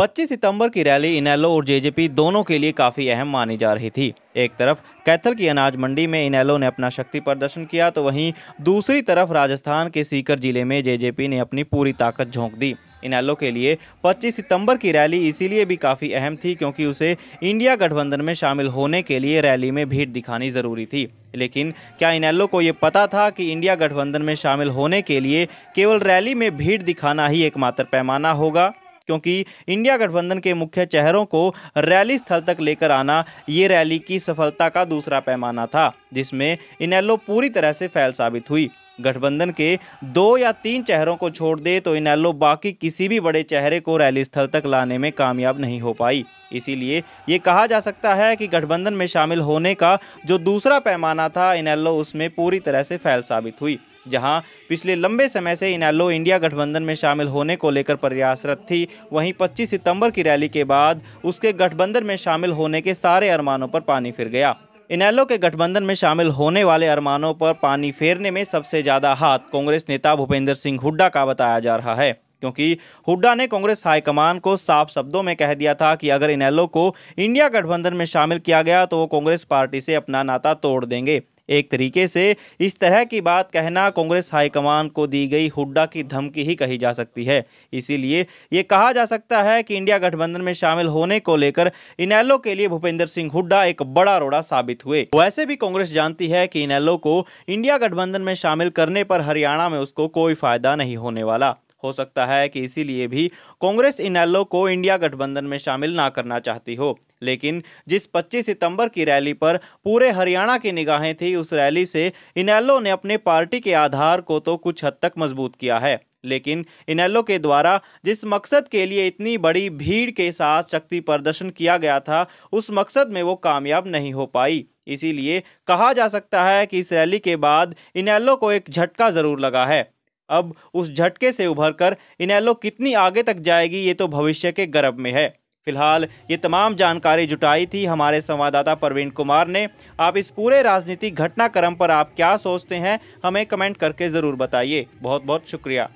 25 सितंबर की रैली इनेलो और जेजेपी दोनों के लिए काफ़ी अहम मानी जा रही थी एक तरफ कैथल की अनाज मंडी में इनेलो ने अपना शक्ति प्रदर्शन किया तो वहीं दूसरी तरफ राजस्थान के सीकर जिले में जेजेपी ने अपनी पूरी ताकत झोंक दी इनेलो के लिए 25 सितंबर की रैली इसीलिए भी काफ़ी अहम थी क्योंकि उसे इंडिया गठबंधन में शामिल होने के लिए रैली में भीड़ दिखानी ज़रूरी थी लेकिन क्या इनेलो को ये पता था कि इंडिया गठबंधन में शामिल होने के लिए केवल रैली में भीड़ दिखाना ही एकमात्र पैमाना होगा क्योंकि इंडिया गठबंधन के मुख्य चेहरों को रैली स्थल तक लेकर आना ये रैली की सफलता का दूसरा पैमाना था जिसमें इनेलो पूरी तरह से फैल साबित हुई गठबंधन के दो या तीन चेहरों को छोड़ दे तो इनेलो बाकी किसी भी बड़े चेहरे को रैली स्थल तक लाने में कामयाब नहीं हो पाई इसीलिए ये कहा जा सकता है कि गठबंधन में शामिल होने का जो दूसरा पैमाना था इनेलो उसमें पूरी तरह से फैल साबित हुई जहां पिछले लंबे समय से इनैलो इंडिया गठबंधन में शामिल होने को लेकर प्रयासरत थी वहीं 25 सितंबर की रैली के बाद उसके गठबंधन में शामिल होने के सारे अरमानों पर पानी फिर गया इनैलो के गठबंधन में शामिल होने वाले अरमानों पर पानी फेरने में सबसे ज़्यादा हाथ कांग्रेस नेता भूपेंद्र सिंह हुड्डा का बताया जा रहा है क्योंकि हुड्डा ने कांग्रेस हाईकमान को साफ शब्दों में कह दिया था कि अगर इनैलो को इंडिया गठबंधन में शामिल किया गया तो वो कांग्रेस पार्टी से अपना नाता तोड़ देंगे एक तरीके से इस तरह की बात कहना कांग्रेस हाईकमान को दी गई हुड्डा की धमकी ही कही जा सकती है इसीलिए ये कहा जा सकता है कि इंडिया गठबंधन में शामिल होने को लेकर इनैलो के लिए भूपेंद्र सिंह हुड्डा एक बड़ा रोड़ा साबित हुए वैसे भी कांग्रेस जानती है कि इनैलो को इंडिया गठबंधन में शामिल करने पर हरियाणा में उसको कोई फायदा नहीं होने वाला हो सकता है कि इसीलिए भी कांग्रेस इनैलो को इंडिया गठबंधन में शामिल ना करना चाहती हो लेकिन जिस 25 सितंबर की रैली पर पूरे हरियाणा की निगाहें थी उस रैली से इनैलो ने अपने पार्टी के आधार को तो कुछ हद तक मजबूत किया है लेकिन इनैलो के द्वारा जिस मकसद के लिए इतनी बड़ी भीड़ के साथ शक्ति प्रदर्शन किया गया था उस मकसद में वो कामयाब नहीं हो पाई इसीलिए कहा जा सकता है कि इस रैली के बाद इनैलो को एक झटका ज़रूर लगा है अब उस झटके से उभर कर इनेलो कितनी आगे तक जाएगी ये तो भविष्य के गर्भ में है फिलहाल ये तमाम जानकारी जुटाई थी हमारे संवाददाता प्रवीण कुमार ने आप इस पूरे राजनीतिक घटनाक्रम पर आप क्या सोचते हैं हमें कमेंट करके ज़रूर बताइए बहुत बहुत शुक्रिया